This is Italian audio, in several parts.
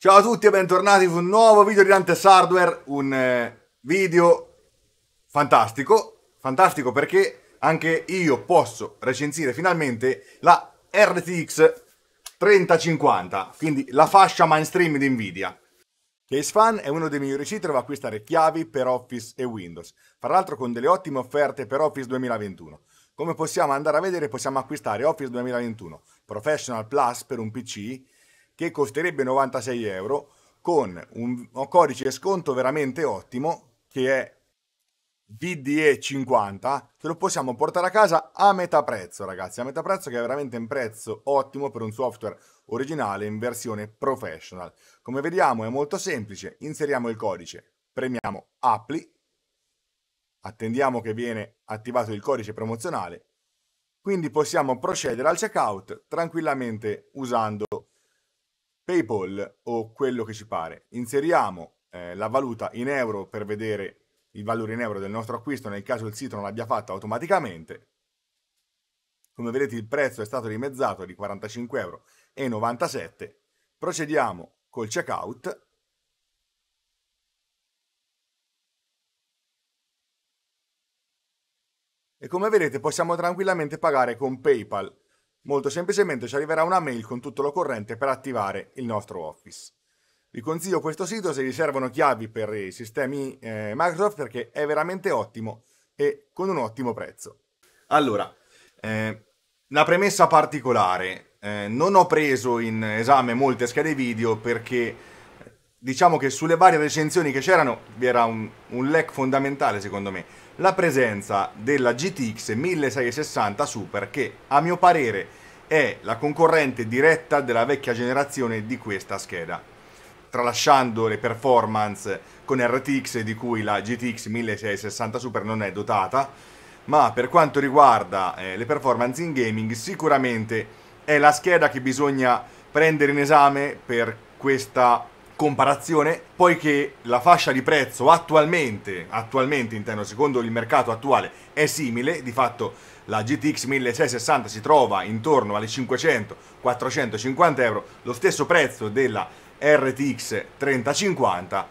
Ciao a tutti e bentornati su un nuovo video di Dantes Hardware, un eh, video fantastico, fantastico perché anche io posso recensire finalmente la RTX 3050, quindi la fascia mainstream di Nvidia. CaseFan è uno dei migliori siti dove acquistare chiavi per Office e Windows, fra l'altro con delle ottime offerte per Office 2021. Come possiamo andare a vedere possiamo acquistare Office 2021 Professional Plus per un PC che costerebbe 96 euro con un codice sconto veramente ottimo che è VDE50 che lo possiamo portare a casa a metà prezzo ragazzi a metà prezzo che è veramente un prezzo ottimo per un software originale in versione professional come vediamo è molto semplice inseriamo il codice premiamo appli attendiamo che viene attivato il codice promozionale quindi possiamo procedere al checkout tranquillamente usando PayPal o quello che ci pare. Inseriamo eh, la valuta in euro per vedere il valore in euro del nostro acquisto nel caso il sito non l'abbia fatto automaticamente. Come vedete il prezzo è stato dimezzato di 45,97 euro. Procediamo col checkout. E come vedete possiamo tranquillamente pagare con PayPal Molto semplicemente ci arriverà una mail con tutto l'occorrente per attivare il nostro Office. Vi consiglio questo sito se vi servono chiavi per i sistemi eh, Microsoft perché è veramente ottimo e con un ottimo prezzo. Allora, eh, una premessa particolare. Eh, non ho preso in esame molte schede video perché diciamo che sulle varie recensioni che c'erano vi era un, un lack fondamentale secondo me, la presenza della GTX 1660 Super che a mio parere è la concorrente diretta della vecchia generazione di questa scheda, tralasciando le performance con RTX di cui la GTX 1660 Super non è dotata, ma per quanto riguarda eh, le performance in gaming sicuramente è la scheda che bisogna prendere in esame per questa comparazione, poiché la fascia di prezzo attualmente, attualmente intendo, secondo il mercato attuale, è simile, di fatto la GTX 1660 si trova intorno alle 500-450 euro, lo stesso prezzo della RTX 3050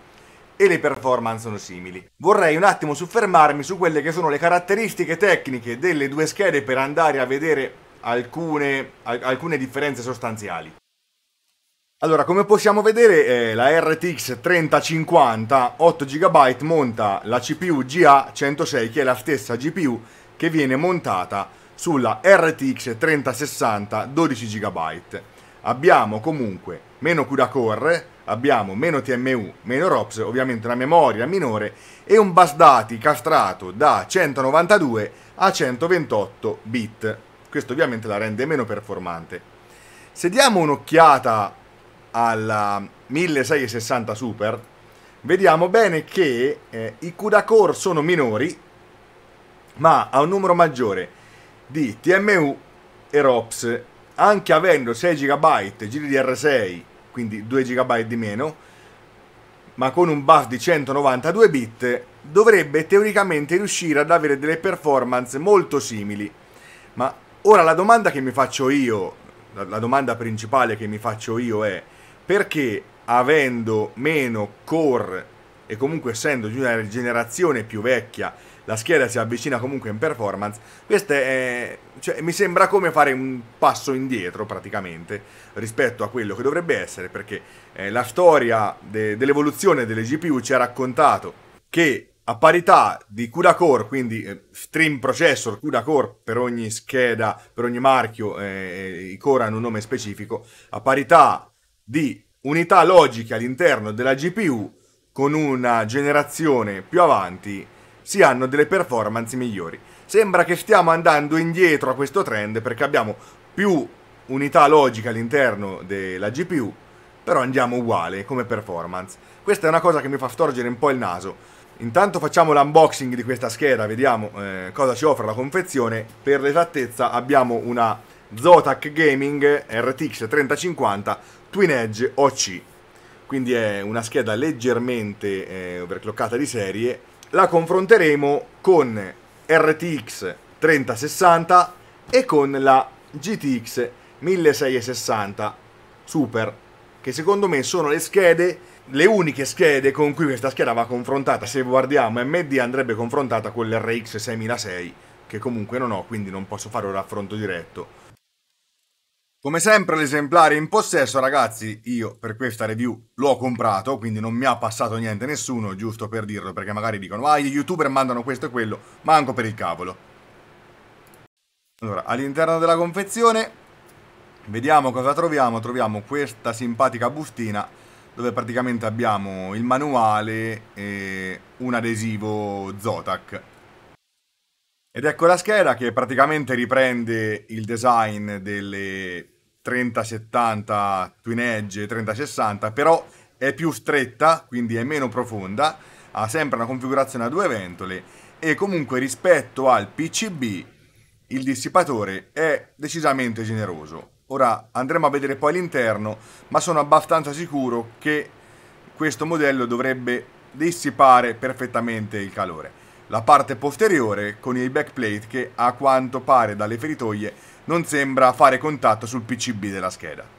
e le performance sono simili. Vorrei un attimo soffermarmi su quelle che sono le caratteristiche tecniche delle due schede per andare a vedere alcune, alcune differenze sostanziali. Allora, come possiamo vedere, eh, la RTX 3050 8 GB monta la CPU GA106, che è la stessa GPU che viene montata sulla RTX 3060 12 GB. Abbiamo comunque meno CUDA core, abbiamo meno TMU, meno ROPS, ovviamente una memoria minore e un bus dati castrato da 192 a 128 bit. Questo ovviamente la rende meno performante. Se diamo un'occhiata alla 1660 Super, vediamo bene che eh, i CUDA core sono minori, ma a un numero maggiore di TMU e ROPS, anche avendo 6 GB GDDR6, quindi 2 GB di meno, ma con un buff di 192 bit, dovrebbe teoricamente riuscire ad avere delle performance molto simili. Ma ora la domanda che mi faccio io, la domanda principale che mi faccio io è perché avendo meno core e comunque essendo di una generazione più vecchia la scheda si avvicina comunque in performance, questo è, cioè, mi sembra come fare un passo indietro praticamente rispetto a quello che dovrebbe essere, perché eh, la storia de dell'evoluzione delle GPU ci ha raccontato che a parità di CUDA Core, quindi eh, stream processor CUDA Core per ogni scheda, per ogni marchio, eh, eh i core hanno un nome specifico, a parità di unità logiche all'interno della GPU con una generazione più avanti si hanno delle performance migliori. Sembra che stiamo andando indietro a questo trend perché abbiamo più unità logiche all'interno della GPU, però andiamo uguale come performance. Questa è una cosa che mi fa storgere un po' il naso. Intanto facciamo l'unboxing di questa scheda, vediamo eh, cosa ci offre la confezione. Per l'esattezza abbiamo una Zotac Gaming RTX 3050 Twin Edge OC. Quindi è una scheda leggermente eh, overclockata di serie. La confronteremo con RTX 3060 e con la GTX 1660 Super, che secondo me sono le schede le uniche schede con cui questa scheda va confrontata, se guardiamo MD andrebbe confrontata con l'RX 6006, che comunque non ho, quindi non posso fare un raffronto diretto. Come sempre l'esemplare in possesso, ragazzi, io per questa review l'ho comprato, quindi non mi ha passato niente nessuno, giusto per dirlo, perché magari dicono ah, gli youtuber mandano questo e quello, manco per il cavolo. Allora, all'interno della confezione, vediamo cosa troviamo. Troviamo questa simpatica bustina, dove praticamente abbiamo il manuale e un adesivo Zotac. Ed ecco la scheda che praticamente riprende il design delle 3070 Twin Edge 3060, però è più stretta, quindi è meno profonda, ha sempre una configurazione a due ventole e comunque rispetto al PCB il dissipatore è decisamente generoso. Ora andremo a vedere poi l'interno, ma sono abbastanza sicuro che questo modello dovrebbe dissipare perfettamente il calore la parte posteriore con il backplate che a quanto pare dalle feritoie non sembra fare contatto sul PCB della scheda.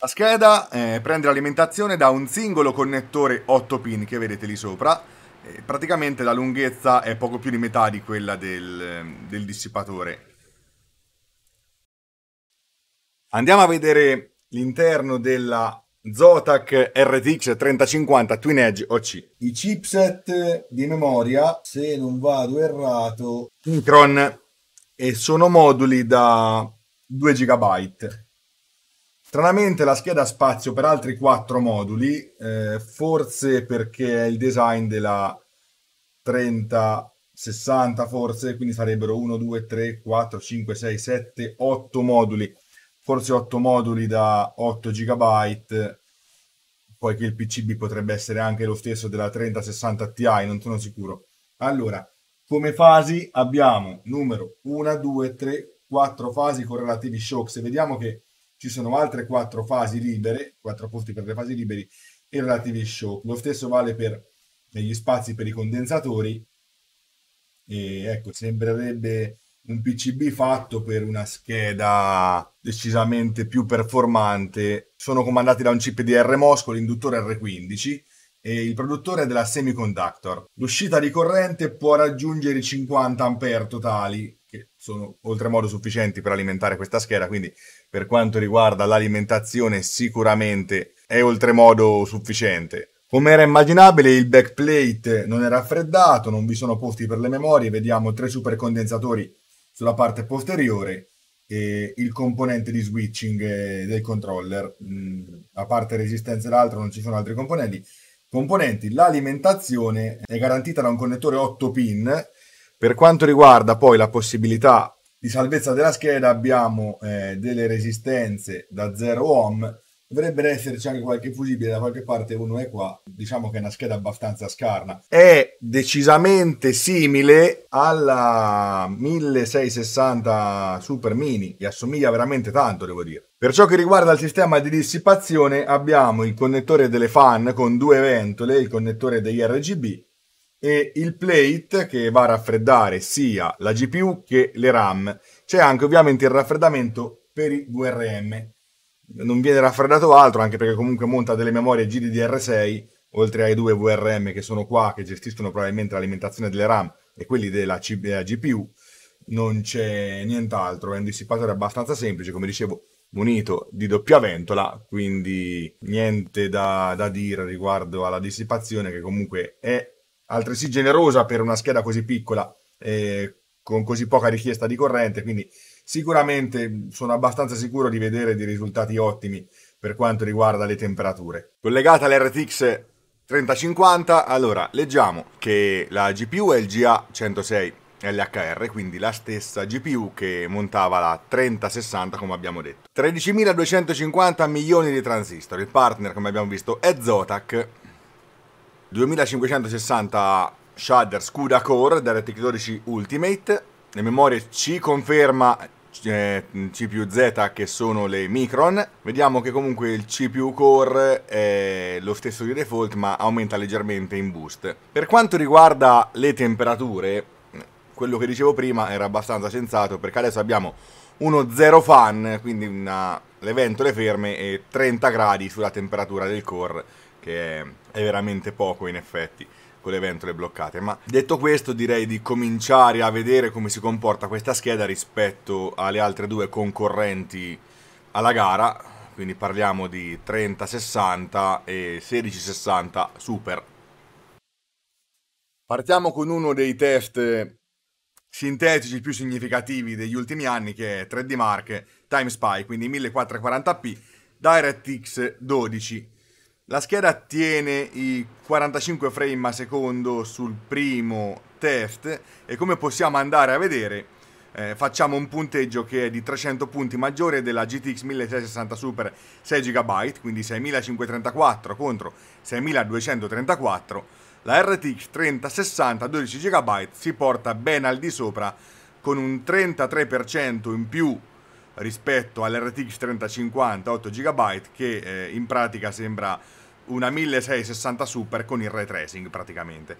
La scheda eh, prende l'alimentazione da un singolo connettore 8 pin che vedete lì sopra, eh, praticamente la lunghezza è poco più di metà di quella del, ehm, del dissipatore. Andiamo a vedere l'interno della Zotac RTX 3050 Twin Edge OC. I chipset di memoria, se non vado errato, Synchron e sono moduli da 2 GB. Stranamente la scheda ha spazio per altri 4 moduli, eh, forse perché è il design della 3060 forse, quindi sarebbero 1, 2, 3, 4, 5, 6, 7, 8 moduli forse 8 moduli da 8 GB, poiché il PCB potrebbe essere anche lo stesso della 3060 Ti, non sono sicuro. Allora, come fasi abbiamo numero 1, 2, 3, 4 fasi con relativi shock. Se vediamo che ci sono altre 4 fasi libere, 4 posti per le fasi liberi e relativi shock. Lo stesso vale per gli spazi per i condensatori. E ecco, sembrerebbe un PCB fatto per una scheda decisamente più performante. Sono comandati da un chip di R Mosco, l'induttore R15 e il produttore della Semiconductor. L'uscita di corrente può raggiungere i 50 A totali, che sono oltremodo sufficienti per alimentare questa scheda, quindi per quanto riguarda l'alimentazione sicuramente è oltremodo sufficiente. Come era immaginabile, il backplate non è raffreddato, non vi sono posti per le memorie, vediamo tre supercondensatori sulla parte posteriore e il componente di switching eh, del controller. Mh, mm, a parte resistenza e l'altro non ci sono altri componenti. componenti. L'alimentazione è garantita da un connettore 8 pin. Per quanto riguarda poi la possibilità di salvezza della scheda abbiamo eh, delle resistenze da 0 ohm dovrebbe esserci anche qualche fusibile da qualche parte, uno è qua. Diciamo che è una scheda abbastanza scarna. È decisamente simile alla 1660 Super Mini, gli assomiglia veramente tanto, devo dire. Per ciò che riguarda il sistema di dissipazione, abbiamo il connettore delle fan con due ventole, il connettore degli RGB e il plate che va a raffreddare sia la GPU che le RAM. C'è anche ovviamente il raffreddamento per i VRM non viene raffreddato altro, anche perché comunque monta delle memorie GDDR6, oltre ai due VRM che sono qua, che gestiscono probabilmente l'alimentazione delle RAM e quelli della, C- della GPU, non c'è nient'altro, è un dissipatore abbastanza semplice, come dicevo, munito di doppia ventola, quindi niente da, da dire riguardo alla dissipazione che comunque è altresì generosa per una scheda così piccola e con così poca richiesta di corrente, quindi sicuramente sono abbastanza sicuro di vedere dei risultati ottimi per quanto riguarda le temperature. Collegata all'RTX 3050, allora leggiamo che la GPU è il GA106 LHR, quindi la stessa GPU che montava la 3060 come abbiamo detto. 13.250 milioni di transistor, il partner come abbiamo visto è Zotac, 2560 shadder Scuda Core DirectX 12 Ultimate, le memorie ci conferma eh, CPU-Z che sono le Micron. Vediamo che comunque il CPU core è lo stesso di default ma aumenta leggermente in boost. Per quanto riguarda le temperature, quello che dicevo prima era abbastanza sensato perché adesso abbiamo uno zero fan, quindi una, le ventole ferme e 30 gradi sulla temperatura del core che è, è veramente poco in effetti con le ventole bloccate. Ma detto questo direi di cominciare a vedere come si comporta questa scheda rispetto alle altre due concorrenti alla gara. Quindi parliamo di 30-60 e 16-60 Super. Partiamo con uno dei test sintetici più significativi degli ultimi anni che è 3D Mark Time Spy, quindi 1440p DirectX 12 la scheda tiene i 45 frame a secondo sul primo test e come possiamo andare a vedere eh, facciamo un punteggio che è di 300 punti maggiore della GTX 1660 Super 6 GB, quindi 6534 contro 6234. La RTX 3060 12 GB si porta ben al di sopra con un 33% in più rispetto all'RTX 3050 8 GB che eh, in pratica sembra una 1660 Super con il ray tracing praticamente.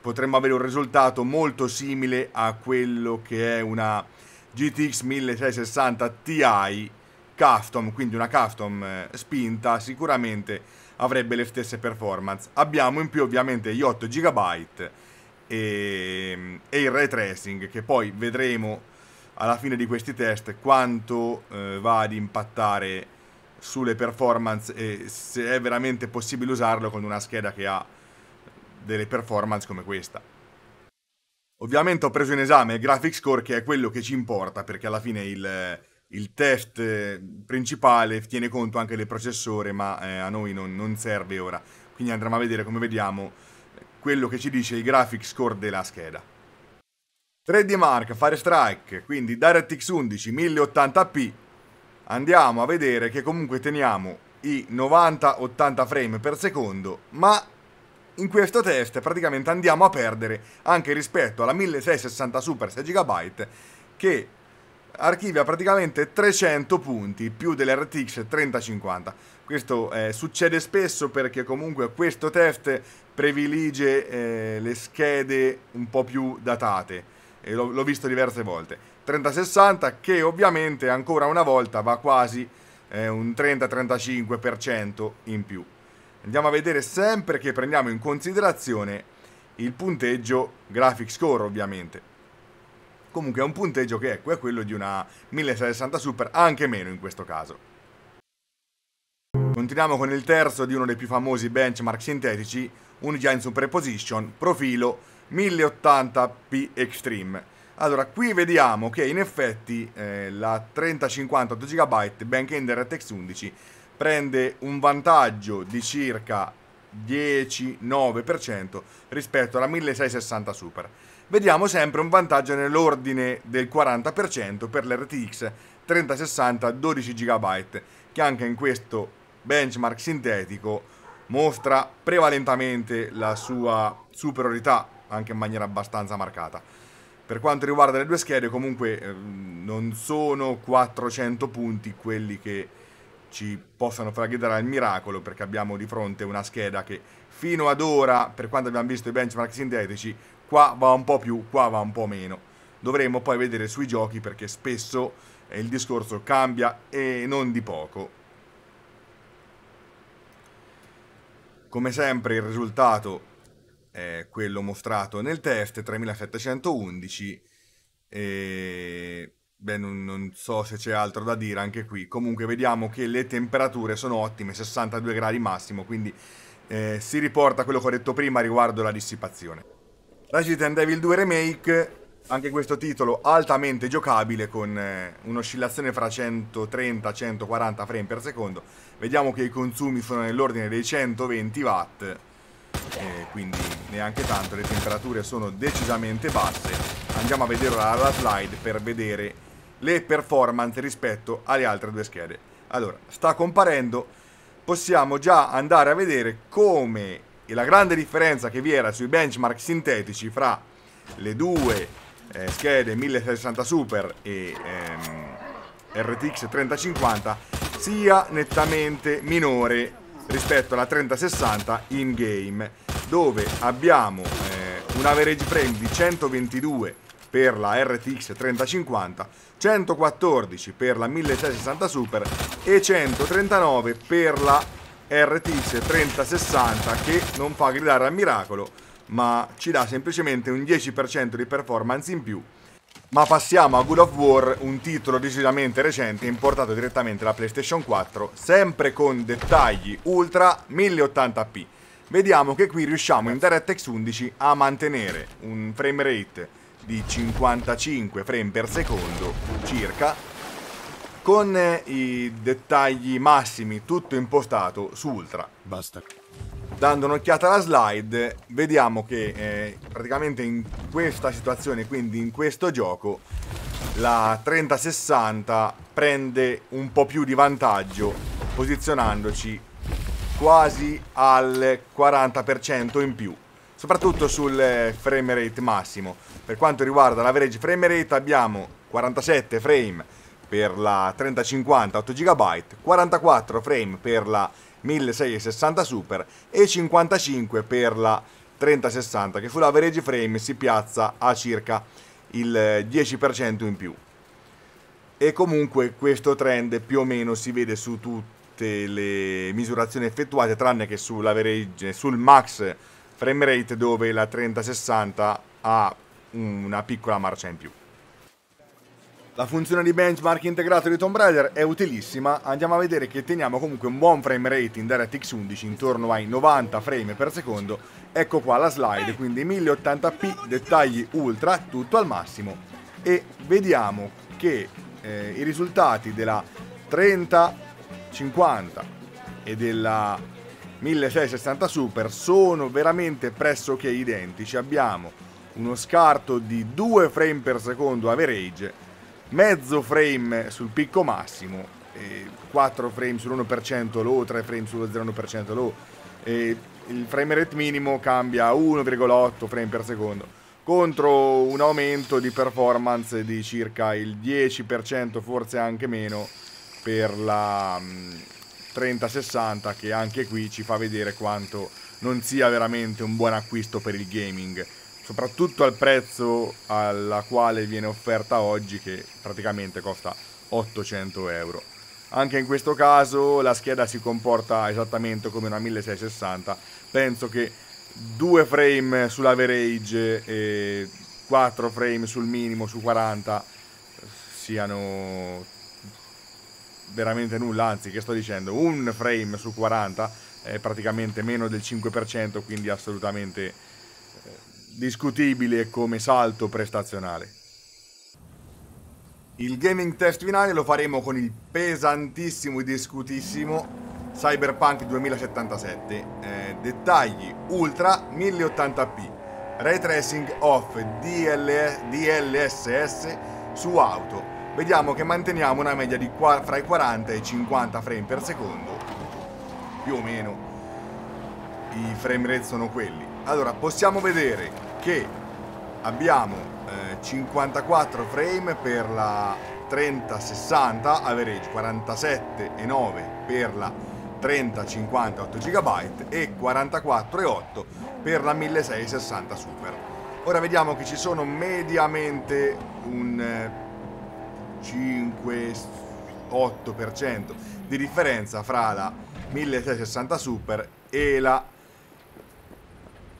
Potremmo avere un risultato molto simile a quello che è una GTX 1660 Ti custom, quindi una custom eh, spinta, sicuramente avrebbe le stesse performance. Abbiamo in più ovviamente gli 8 GB e, e il ray tracing che poi vedremo alla fine di questi test quanto eh, va ad impattare sulle performance e se è veramente possibile usarlo con una scheda che ha delle performance come questa. Ovviamente ho preso in esame il graphic score che è quello che ci importa perché alla fine il, il test eh, principale tiene conto anche del processore ma eh, a noi non, non serve ora. Quindi andremo a vedere come vediamo eh, quello che ci dice il graphic score della scheda. 3 d Mark, Fire strike, quindi DirectX 11 1080p. Andiamo a vedere che comunque teniamo i 90-80 frame per secondo, ma in questo test praticamente andiamo a perdere anche rispetto alla 1660 Super 6 GB che archivia praticamente 300 punti più dell'RTX 3050. Questo eh, succede spesso perché comunque questo test privilegia eh, le schede un po' più datate e l'ho, l'ho visto diverse volte. 30-60 che ovviamente ancora una volta va quasi eh, un 30-35% in più. Andiamo a vedere sempre che prendiamo in considerazione il punteggio graphic score ovviamente. Comunque è un punteggio che ecco, è quello di una 1060 Super, anche meno in questo caso. Continuiamo con il terzo di uno dei più famosi benchmark sintetici, Unigensu Preposition, profilo 1080p Extreme. Allora, qui vediamo che in effetti eh, la 3050 8 GB Bank in DirectX 11 prende un vantaggio di circa 10-9% rispetto alla 1660 Super. Vediamo sempre un vantaggio nell'ordine del 40% per l'RTX 3060 12 GB, che anche in questo benchmark sintetico mostra prevalentemente la sua superiorità anche in maniera abbastanza marcata. Per quanto riguarda le due schede, comunque eh, non sono 400 punti quelli che ci possano far guidare al miracolo, perché abbiamo di fronte una scheda che fino ad ora, per quanto abbiamo visto i benchmark sintetici, qua va un po' più, qua va un po' meno. Dovremmo poi vedere sui giochi perché spesso eh, il discorso cambia e non di poco. Come sempre il risultato eh, quello mostrato nel test, 3711, e beh, non, non, so se c'è altro da dire anche qui. Comunque vediamo che le temperature sono ottime, 62 gradi massimo, quindi eh, si riporta quello che ho detto prima riguardo la dissipazione. Resident Evil 2 Remake, anche questo titolo altamente giocabile con eh, un'oscillazione fra 130 e 140 frame per secondo. Vediamo che i consumi sono nell'ordine dei 120 watt eh, quindi neanche tanto, le temperature sono decisamente basse. Andiamo a vedere la slide per vedere le performance rispetto alle altre due schede. Allora, sta comparendo, possiamo già andare a vedere come la grande differenza che vi era sui benchmark sintetici fra le due eh, schede 1060 Super e ehm, RTX 3050 sia nettamente minore rispetto alla 3060 in game dove abbiamo eh, un average frame di 122 per la RTX 3050, 114 per la 1660 Super e 139 per la RTX 3060 che non fa gridare al miracolo ma ci dà semplicemente un 10% di performance in più ma passiamo a Good of War, un titolo decisamente recente importato direttamente da PlayStation 4, sempre con dettagli ultra 1080p. Vediamo che qui riusciamo in DirectX 11 a mantenere un frame rate di 55 frame per secondo circa con eh, i dettagli massimi tutto impostato su ultra. Basta. Dando un'occhiata alla slide, vediamo che eh, praticamente in questa situazione, quindi in questo gioco, la 3060 prende un po' più di vantaggio posizionandoci quasi al 40% in più soprattutto sul eh, frame rate massimo per quanto riguarda l'average frame rate abbiamo 47 frame per la 3050 8 GB 44 frame per la 1660 Super e 55 per la 3060 che sull'average frame si piazza a circa il 10% in più. E comunque questo trend più o meno si vede su tutte le misurazioni effettuate tranne che sul max frame rate dove la 3060 ha una piccola marcia in più. La funzione di benchmark integrato di Tomb Raider è utilissima, andiamo a vedere che teniamo comunque un buon frame rate in DirectX 11 intorno ai 90 frame per secondo, ecco qua la slide, quindi 1080p, dettagli ultra, tutto al massimo e vediamo che eh, i risultati della 3050 e della 1660 Super sono veramente pressoché identici, abbiamo uno scarto di 2 frame per secondo average mezzo frame sul picco massimo, 4 frame sull'1% low, 3 frame sullo 0,1% low. il frame rate minimo cambia a 1,8 frame per secondo contro un aumento di performance di circa il 10%, forse anche meno, per la 3060 mm, che anche qui ci fa vedere quanto non sia veramente un buon acquisto per il gaming soprattutto al prezzo alla quale viene offerta oggi che praticamente costa 800 euro. Anche in questo caso la scheda si comporta esattamente come una 1660, penso che due frame sull'average e 4 frame sul minimo su 40 siano veramente nulla, anzi che sto dicendo, un frame su 40 è praticamente meno del 5%, quindi assolutamente discutibile come salto prestazionale. Il gaming test finale lo faremo con il pesantissimo e discutissimo Cyberpunk 2077, eh, dettagli ultra 1080p, ray tracing off DL, DLSS su auto. Vediamo che manteniamo una media di qua, fra i 40 e i 50 frame per secondo, più o meno i frame rate sono quelli. Allora, possiamo vedere che abbiamo eh, 54 frame per la 3060 average 47,9 per la 3050 8 GB e 44,8 per la 1660 Super. Ora vediamo che ci sono mediamente un eh, 5-8% di differenza fra la 1660 Super e la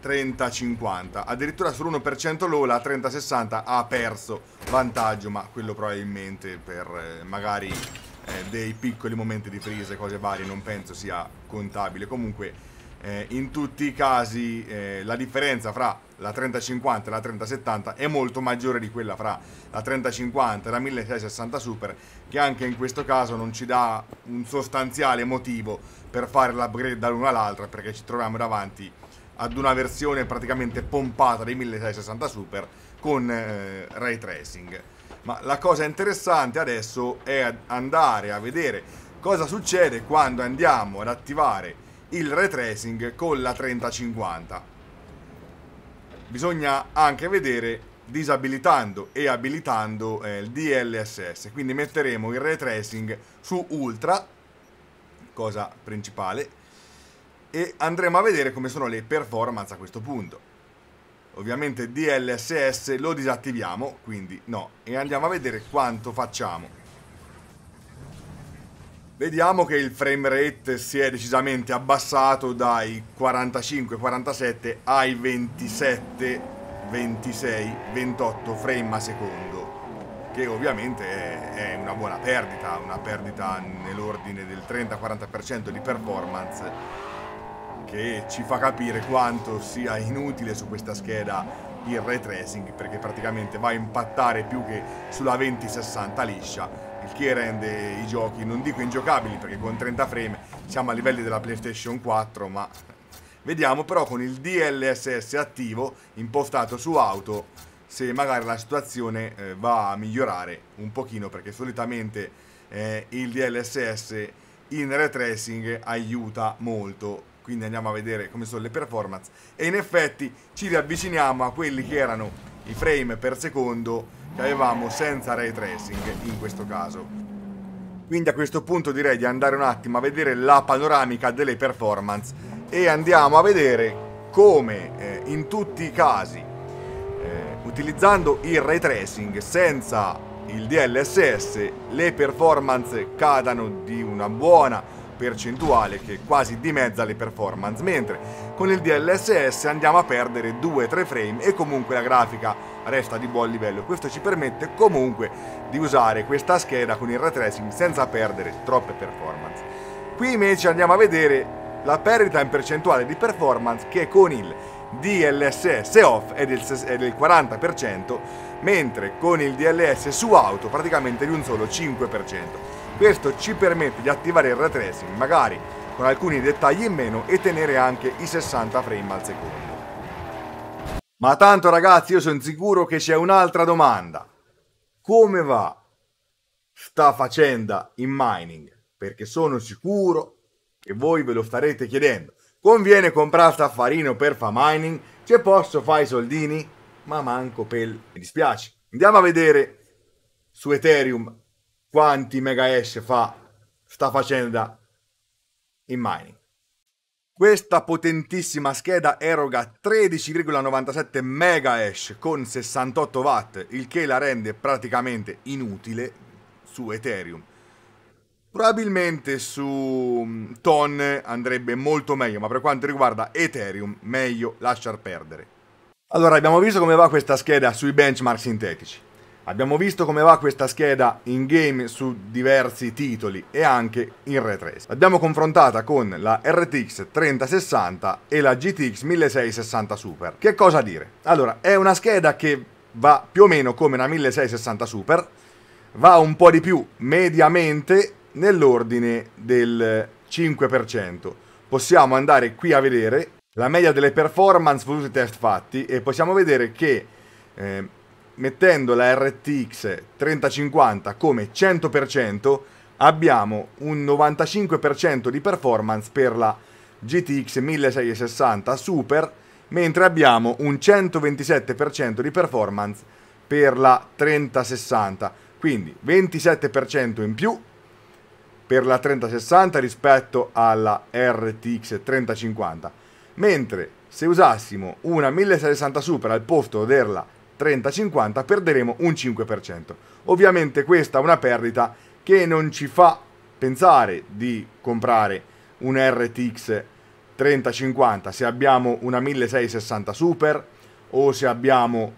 30-50. Addirittura sull'1% Lola 30-60 ha perso vantaggio, ma quello probabilmente per eh, magari eh, dei piccoli momenti di frise, cose varie, non penso sia contabile. Comunque eh, in tutti i casi eh, la differenza fra la 3050 e la 3070 è molto maggiore di quella fra la 3050 e la 1660 Super che anche in questo caso non ci dà un sostanziale motivo per fare l'upgrade dall'una all'altra perché ci troviamo davanti ad una versione praticamente pompata dei 1660 Super con eh, ray tracing. Ma la cosa interessante adesso è andare a vedere cosa succede quando andiamo ad attivare il ray tracing con la 3050. Bisogna anche vedere disabilitando e abilitando eh, il DLSS, quindi metteremo il ray tracing su ultra, cosa principale, e andremo a vedere come sono le performance a questo punto. Ovviamente DLSS lo disattiviamo, quindi no, e andiamo a vedere quanto facciamo. Vediamo che il frame rate si è decisamente abbassato dai 45-47 ai 27, 26, 28 frame a secondo, che ovviamente è, una buona perdita, una perdita nell'ordine del 30-40% di performance che ci fa capire quanto sia inutile su questa scheda il ray tracing perché praticamente va a impattare più che sulla 2060 liscia il che rende i giochi non dico ingiocabili perché con 30 frame siamo a livelli della PlayStation 4 ma vediamo però con il DLSS attivo impostato su auto se magari la situazione eh, va a migliorare un pochino perché solitamente eh, il DLSS in ray tracing aiuta molto quindi andiamo a vedere come sono le performance e in effetti ci riavviciniamo a quelli che erano i frame per secondo che avevamo senza ray tracing in questo caso. Quindi a questo punto direi di andare un attimo a vedere la panoramica delle performance e andiamo a vedere come eh, in tutti i casi eh, utilizzando il ray tracing senza il DLSS le performance cadano di una buona percentuale che quasi dimezza le performance, mentre con il DLSS andiamo a perdere 2-3 frame e comunque la grafica resta di buon livello. Questo ci permette comunque di usare questa scheda con il ray tracing senza perdere troppe performance. Qui invece andiamo a vedere la perdita in percentuale di performance che con il DLSS off è del, 40%, mentre con il DLS su auto praticamente di un solo 5%. Questo ci permette di attivare il ray tracing, magari con alcuni dettagli in meno e tenere anche i 60 frame al secondo. Ma tanto ragazzi io sono sicuro che c'è un'altra domanda. Come va sta facenda in mining? Perché sono sicuro che voi ve lo starete chiedendo. Conviene comprare staffarino per fa mining? Ce posso fare i soldini? Ma manco pel... Mi dispiace. Andiamo a vedere su Ethereum quanti mega hash fa sta facenda in mining. Questa potentissima scheda eroga 13,97 mega hash con 68 watt, il che la rende praticamente inutile su Ethereum. Probabilmente su mm, Ton andrebbe molto meglio, ma per quanto riguarda Ethereum meglio lasciar perdere. Allora abbiamo visto come va questa scheda sui benchmark sintetici. Abbiamo visto come va questa scheda in game su diversi titoli e anche in retresa. L'abbiamo confrontata con la RTX 3060 e la GTX 1660 Super. Che cosa dire? Allora, è una scheda che va più o meno come una 1660 Super, va un po' di più mediamente nell'ordine del 5%. Possiamo andare qui a vedere la media delle performance voluti test fatti e possiamo vedere che eh, mettendo la RTX 3050 come 100% abbiamo un 95% di performance per la GTX 1660 Super, mentre abbiamo un 127% di performance per la 3060, quindi 27% in più per la 3060 rispetto alla RTX 3050, mentre se usassimo una 1060 Super al posto della 30, 50, perderemo un 5%. Ovviamente questa è una perdita che non ci fa pensare di comprare un RTX 3050 se abbiamo una 1660 Super o se abbiamo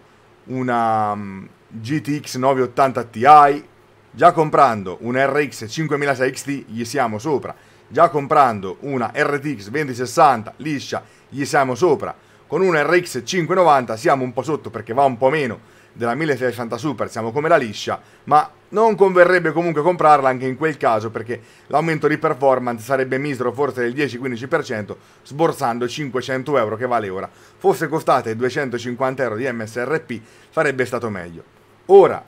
una mm, GTX 980 Ti. Già comprando un RX 5600 XT gli siamo sopra. Già comprando una RTX 2060 liscia gli siamo sopra con una RX 590 siamo un po' sotto perché va un po' meno della 1060 Super, siamo come la liscia, ma non converrebbe comunque comprarla anche in quel caso perché l'aumento di performance sarebbe misero forse del 10-15% sborsando 500 euro che vale ora. Fosse costate 250 euro di MSRP sarebbe stato meglio. Ora,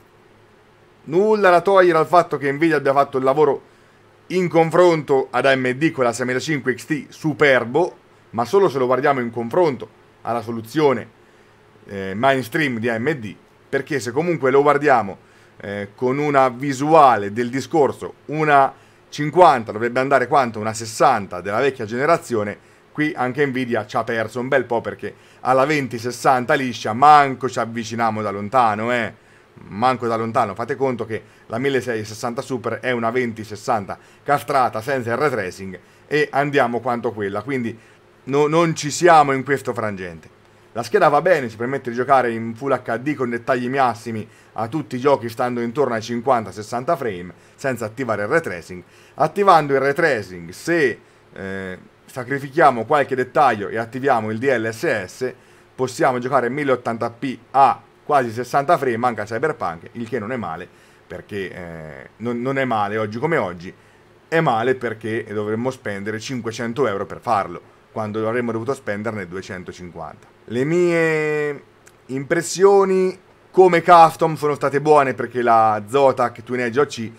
nulla da togliere al fatto che Nvidia abbia fatto il lavoro in confronto ad AMD con la 6005 XT superbo, ma solo se lo guardiamo in confronto alla soluzione eh, mainstream di AMD, perché se comunque lo guardiamo eh, con una visuale del discorso, una 50 dovrebbe andare quanto una 60 della vecchia generazione, qui anche Nvidia ci ha perso un bel po' perché alla 2060 liscia manco ci avviciniamo da lontano, eh. Manco da lontano, fate conto che la 1660 Super è una 2060 castrata senza il retracing e andiamo quanto quella, quindi no, non ci siamo in questo frangente. La scheda va bene, ci permette di giocare in Full HD con dettagli massimi a tutti i giochi stando intorno ai 50-60 frame senza attivare il retracing. Attivando il retracing, se eh, sacrifichiamo qualche dettaglio e attiviamo il DLSS, possiamo giocare 1080p a quasi 60 frame, manca Cyberpunk, il che non è male, perché eh, non, non è male oggi come oggi, è male perché dovremmo spendere 500 euro per farlo quando avremmo dovuto spenderne 250. Le mie impressioni come custom sono state buone perché la Zotac Tunage OC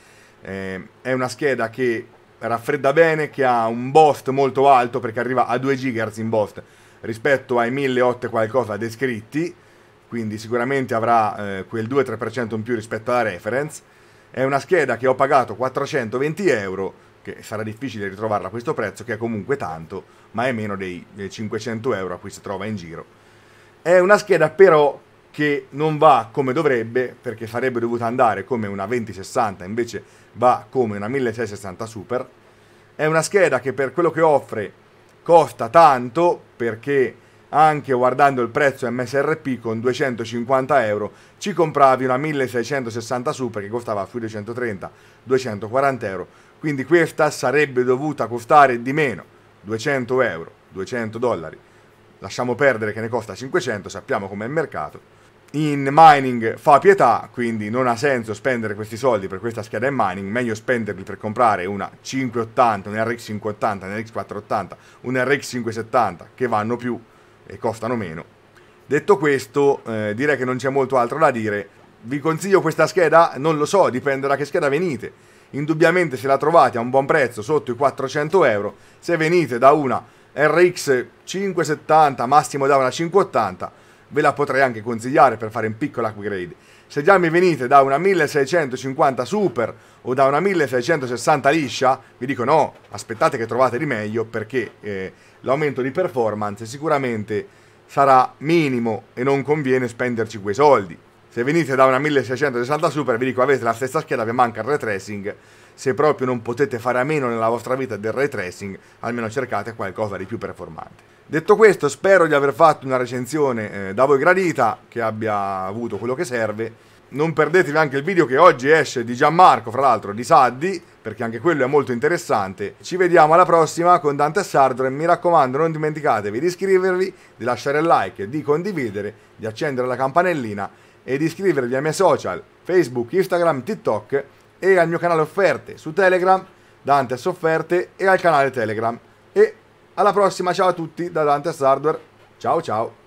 eh, è una scheda che raffredda bene, che ha un boost molto alto perché arriva a 2 GHz in boost rispetto ai 1008 qualcosa descritti, quindi sicuramente avrà eh, quel 2-3% in più rispetto alla reference. È una scheda che ho pagato 420 euro che sarà difficile ritrovarla a questo prezzo, che è comunque tanto, ma è meno dei 500 euro a cui si trova in giro. È una scheda però che non va come dovrebbe, perché sarebbe dovuta andare come una 2060, invece va come una 1660 Super. È una scheda che per quello che offre costa tanto, perché anche guardando il prezzo MSRP con 250 euro ci compravi una 1660 Super che costava sui 230-240 euro quindi questa sarebbe dovuta costare di meno 200 euro, 200 dollari, lasciamo perdere che ne costa 500, sappiamo com'è il mercato. In mining fa pietà, quindi non ha senso spendere questi soldi per questa scheda in mining, meglio spenderli per comprare una 580, un RX580, un RX480, un RX570 che vanno più e costano meno. Detto questo, eh, direi che non c'è molto altro da dire. Vi consiglio questa scheda? Non lo so, dipende da che scheda venite indubbiamente se la trovate a un buon prezzo sotto i 400 euro, se venite da una RX 570, massimo da una 580, ve la potrei anche consigliare per fare un piccolo upgrade. Se già mi venite da una 1650 super o da una 1660 liscia, vi dico no, aspettate che trovate di meglio perché eh, l'aumento di performance sicuramente sarà minimo e non conviene spenderci quei soldi se venite da una 1660 Super vi dico avete la stessa scheda, vi manca il ray tracing, se proprio non potete fare a meno nella vostra vita del ray tracing, almeno cercate qualcosa di più performante. Detto questo, spero di aver fatto una recensione eh, da voi gradita, che abbia avuto quello che serve. Non perdetevi anche il video che oggi esce di Gianmarco, fra l'altro, di Saddi, perché anche quello è molto interessante. Ci vediamo alla prossima con Dante Sardro e mi raccomando non dimenticatevi di iscrivervi, di lasciare il like, di condividere, di accendere la campanellina ed iscrivervi ai miei social Facebook, Instagram, TikTok e al mio canale offerte su Telegram, Dantes Offerte e al canale Telegram. E alla prossima, ciao a tutti da Dantes Hardware. Ciao ciao!